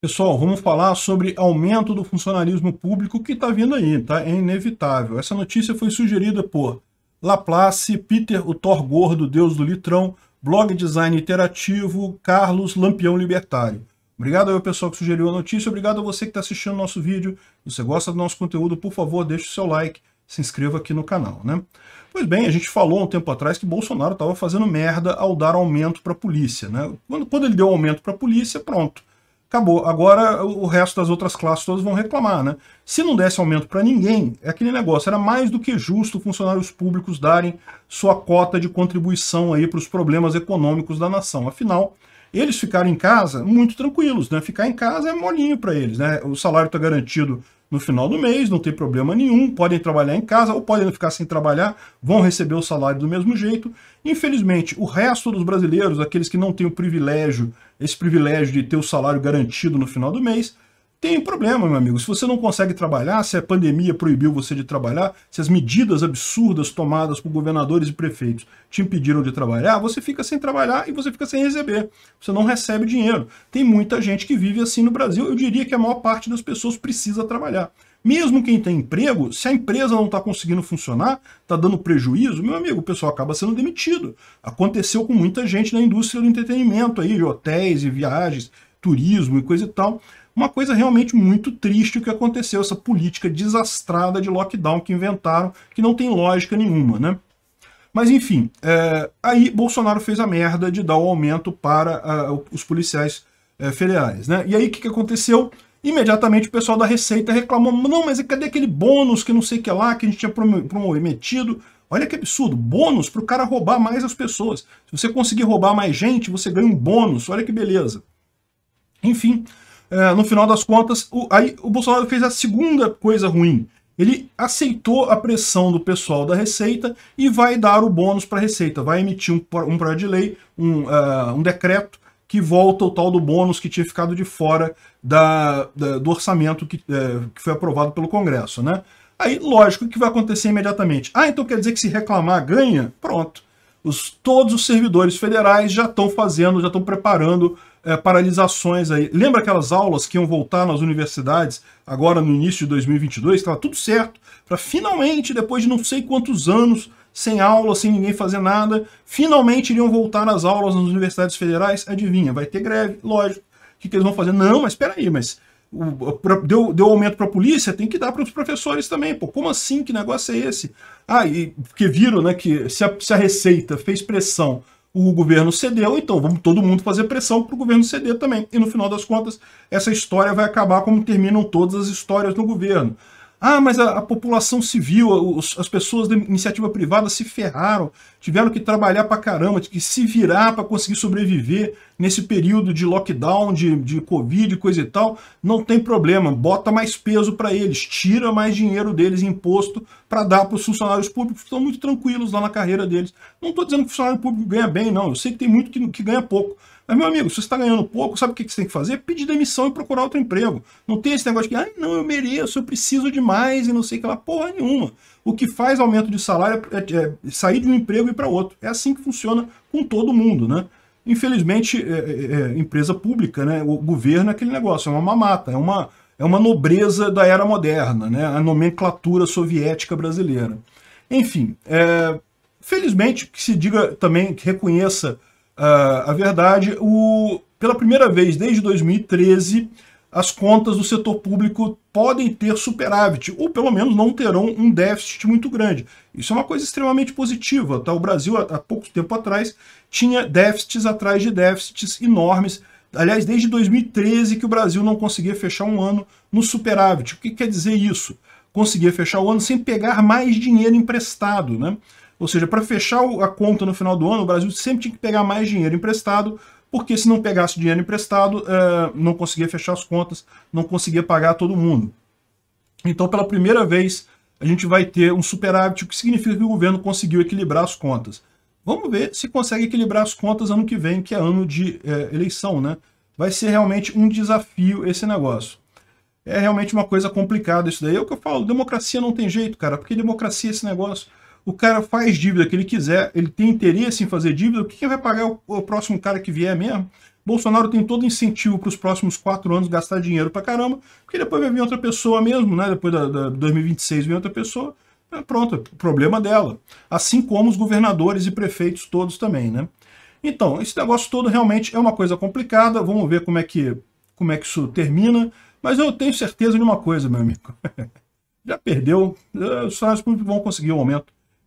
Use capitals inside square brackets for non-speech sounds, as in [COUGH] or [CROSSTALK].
Pessoal, vamos falar sobre aumento do funcionalismo público que está vindo aí, tá? É inevitável. Essa notícia foi sugerida por Laplace, Peter, o Thor Gordo, Deus do Litrão, Blog Design Interativo, Carlos, Lampião Libertário. Obrigado ao pessoal que sugeriu a notícia, obrigado a você que está assistindo o nosso vídeo. Se você gosta do nosso conteúdo, por favor, deixe o seu like, se inscreva aqui no canal, né? Pois bem, a gente falou um tempo atrás que Bolsonaro estava fazendo merda ao dar aumento para a polícia, né? Quando, quando ele deu aumento para a polícia, pronto acabou. Agora o resto das outras classes todas vão reclamar, né? Se não desse aumento para ninguém, é aquele negócio, era mais do que justo funcionários públicos darem sua cota de contribuição aí para os problemas econômicos da nação. Afinal, eles ficaram em casa muito tranquilos, né? Ficar em casa é molinho para eles, né? O salário está garantido no final do mês, não tem problema nenhum, podem trabalhar em casa ou podem ficar sem trabalhar, vão receber o salário do mesmo jeito. Infelizmente, o resto dos brasileiros, aqueles que não têm o privilégio esse privilégio de ter o salário garantido no final do mês, tem problema, meu amigo. Se você não consegue trabalhar, se a pandemia proibiu você de trabalhar, se as medidas absurdas tomadas por governadores e prefeitos te impediram de trabalhar, você fica sem trabalhar e você fica sem receber. Você não recebe dinheiro. Tem muita gente que vive assim no Brasil. Eu diria que a maior parte das pessoas precisa trabalhar. Mesmo quem tem emprego, se a empresa não está conseguindo funcionar, está dando prejuízo, meu amigo, o pessoal acaba sendo demitido. Aconteceu com muita gente na indústria do entretenimento aí, de hotéis e viagens, turismo e coisa e tal. Uma coisa realmente muito triste o que aconteceu, essa política desastrada de lockdown que inventaram, que não tem lógica nenhuma, né? Mas enfim, é, aí Bolsonaro fez a merda de dar o aumento para a, ah, os policiais é, federais, né? E aí o que, que aconteceu? Imediatamente o pessoal da Receita reclamou: não, mas cadê aquele bônus que não sei o que lá, que a gente tinha prometido? Olha que absurdo, bônus para o cara roubar mais as pessoas. Se você conseguir roubar mais gente, você ganha um bônus, olha que beleza. Enfim, é, no final das contas, o, aí o Bolsonaro fez a segunda coisa ruim. Ele aceitou a pressão do pessoal da Receita e vai dar o bônus para a Receita, vai emitir um, um projeto de lei, um, uh, um decreto, que volta o tal do bônus que tinha ficado de fora da, da do orçamento que, é, que foi aprovado pelo Congresso, né? Aí, lógico, o que vai acontecer imediatamente? Ah, então quer dizer que se reclamar ganha? Pronto. Os, todos os servidores federais já estão fazendo, já estão preparando é, paralisações aí. Lembra aquelas aulas que iam voltar nas universidades agora no início de 2022? Estava tudo certo para finalmente, depois de não sei quantos anos sem aula, sem ninguém fazer nada, finalmente iriam voltar às aulas nas universidades federais. Adivinha, vai ter greve, lógico. O que, que eles vão fazer? Não, mas espera aí, mas o, pra, deu, deu aumento para a polícia, tem que dar para os professores também. Pô, como assim? Que negócio é esse? Ah, e porque viram né, que se a, se a Receita fez pressão o governo cedeu, então vamos todo mundo fazer pressão para o governo ceder também. E no final das contas, essa história vai acabar como terminam todas as histórias no governo. Ah, mas a, a população civil, os, as pessoas da iniciativa privada se ferraram, tiveram que trabalhar para caramba, que se virar para conseguir sobreviver nesse período de lockdown, de, de Covid, coisa e tal, não tem problema, bota mais peso para eles, tira mais dinheiro deles, imposto, para dar para os funcionários públicos, estão muito tranquilos lá na carreira deles. Não estou dizendo que o funcionário público ganha bem, não, eu sei que tem muito que, que ganha pouco, mas, meu amigo, se você está ganhando pouco, sabe o que você tem que fazer? Pedir demissão e procurar outro emprego. Não tem esse negócio de, ah, não, eu mereço, eu preciso demais e não sei que lá, porra nenhuma. O que faz aumento de salário é, é, é sair de um emprego e ir para outro. É assim que funciona com todo mundo, né? Infelizmente, é, é, é, empresa pública, né? o governo é aquele negócio, é uma mamata, é uma, é uma nobreza da era moderna, né? a nomenclatura soviética brasileira. Enfim, é, felizmente que se diga também, que reconheça uh, a verdade, o, pela primeira vez desde 2013, as contas do setor público podem ter superávit, ou pelo menos não terão um déficit muito grande. Isso é uma coisa extremamente positiva. Tá? O Brasil, há pouco tempo atrás, tinha déficits atrás de déficits enormes. Aliás, desde 2013 que o Brasil não conseguia fechar um ano no superávit. O que quer dizer isso? Conseguia fechar o ano sem pegar mais dinheiro emprestado. Né? Ou seja, para fechar a conta no final do ano, o Brasil sempre tinha que pegar mais dinheiro emprestado porque se não pegasse dinheiro emprestado, é, não conseguia fechar as contas, não conseguia pagar todo mundo. Então, pela primeira vez, a gente vai ter um superávit, o que significa que o governo conseguiu equilibrar as contas. Vamos ver se consegue equilibrar as contas ano que vem, que é ano de é, eleição, né? Vai ser realmente um desafio esse negócio. É realmente uma coisa complicada isso daí. É o que eu falo, democracia não tem jeito, cara, porque democracia é esse negócio o cara faz dívida que ele quiser, ele tem interesse em fazer dívida, o que, que vai pagar o, o próximo cara que vier mesmo? Bolsonaro tem todo incentivo para os próximos quatro anos gastar dinheiro para caramba, porque depois vai vir outra pessoa mesmo, né? Depois da, da 2026 vem outra pessoa, né? pronto, problema dela. Assim como os governadores e prefeitos todos também, né? Então, esse negócio todo realmente é uma coisa complicada, vamos ver como é que, como é que isso termina, mas eu tenho certeza de uma coisa, meu amigo. [LAUGHS] Já perdeu, os salários públicos vão conseguir o um aumento